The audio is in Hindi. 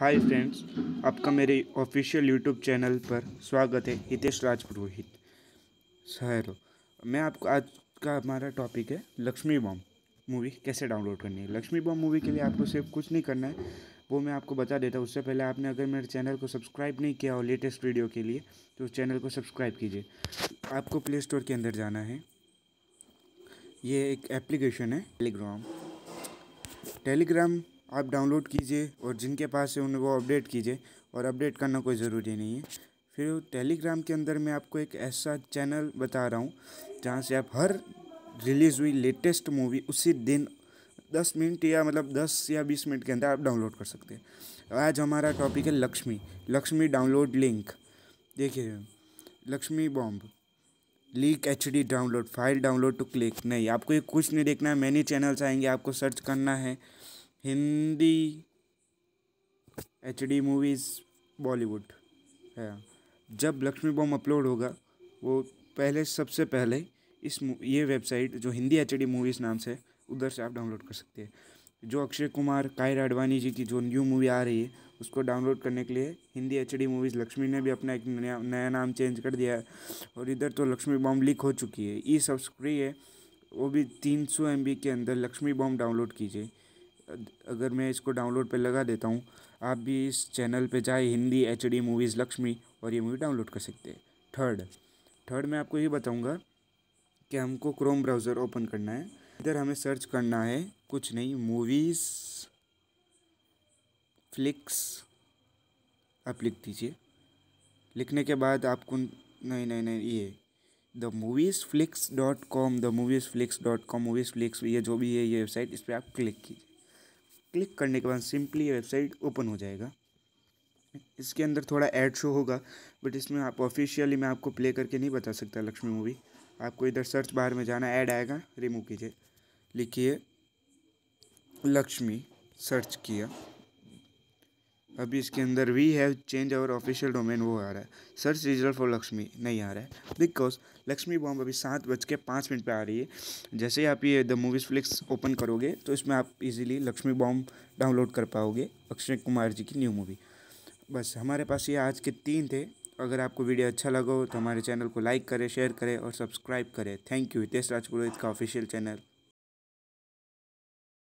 हाय फ्रेंड्स आपका मेरे ऑफिशियल यूट्यूब चैनल पर स्वागत है हितेश राज पुरोहित सहरो मैं आपको आज का हमारा टॉपिक है लक्ष्मी बॉम मूवी कैसे डाउनलोड करनी है लक्ष्मी बॉम मूवी के लिए आपको सिर्फ कुछ नहीं करना है वो मैं आपको बता देता हूँ उससे पहले आपने अगर मेरे चैनल को सब्सक्राइब नहीं किया हो लेटेस्ट वीडियो के लिए तो उस चैनल को सब्सक्राइब कीजिए आपको प्ले स्टोर के अंदर जाना है ये एक एप्लीकेशन है टेलीग्राम टेलीग्राम आप डाउनलोड कीजिए और जिनके पास है उन्हें वो अपडेट कीजिए और अपडेट करना कोई ज़रूरी नहीं है फिर टेलीग्राम के अंदर मैं आपको एक ऐसा चैनल बता रहा हूँ जहाँ से आप हर रिलीज़ हुई लेटेस्ट मूवी उसी दिन दस मिनट या मतलब दस या बीस मिनट के अंदर आप डाउनलोड कर सकते हैं आज हमारा टॉपिक है लक्ष्मी लक्ष्मी डाउनलोड लिंक देखिए Laxmi bomb leak H D download file download to click नहीं आपको ये कुछ नहीं देखना है मैनी चैनल्स आएंगे आपको सर्च करना है Hindi H D movies Bollywood है जब लक्ष्मी बॉम अपलोड होगा वो पहले सबसे पहले इस ये वेबसाइट जो हिंदी एच डी मूवीज़ नाम से उधर से आप डाउनलोड कर सकते हैं जो अक्षय कुमार कायरा अडवाणी जी की जो न्यू मूवी आ रही है उसको डाउनलोड करने के लिए Hindi H D movies Laxmi ने भी अपना एक नया नया नाम चेंज कर दिया है और इधर तो लक्ष्मी बॉम्ब लीक हो चुकी है ई सब्सक्री है वो भी तीन सौ एम बी के अंदर लक्ष्मी बॉम्ब डाउनलोड कीजिए अगर मैं इसको डाउनलोड पे लगा देता हूँ आप भी इस चैनल पे जाए Hindi H D movies Laxmi और ये मूवी डाउनलोड कर सकते हैं थर्ड थर्ड मैं आपको ये बताऊँगा कि हमको क्रोम ब्राउज़र ओपन करना है इधर हमें सर्च करना है कुछ नहीं मूवीज़ फ्लिक्स आप लिख दीजिए लिखने के बाद आपको नहीं नहीं नहीं ये the movies flix dot com the movies flix dot com movies flix ये जो भी है ये वेबसाइट इस पर आप क्लिक कीजिए क्लिक करने के बाद सिंपली ये वेबसाइट ओपन हो जाएगा इसके अंदर थोड़ा ऐड शो होगा बट इसमें आप ऑफिशियली मैं आपको प्ले करके नहीं बता सकता लक्ष्मी मूवी आपको इधर सर्च बाहर में जाना ऐड आएगा रिमूव कीजिए लिखिए लक्ष्मी सर्च किया अभी इसके अंदर we have change our official domain वो आ रहा है सर्च रिजल्ट फॉर लक्ष्मी नहीं आ रहा है बिकॉज लक्ष्मी बॉम्ब अभी सात बज के पाँच मिनट पर आ रही है जैसे ही आप ये द मूवीज़ फ्लिक्स ओपन करोगे तो इसमें आप इजीली लक्ष्मी बॉम्ब डाउनलोड कर पाओगे अक्षय कुमार जी की न्यू मूवी बस हमारे पास ये आज के तीन थे अगर आपको वीडियो अच्छा लगा हो तो हमारे चैनल को लाइक करें शेयर करें और सब्सक्राइब करें थैंक यू हितेश राजपुरोहित का ऑफिशियल चैनल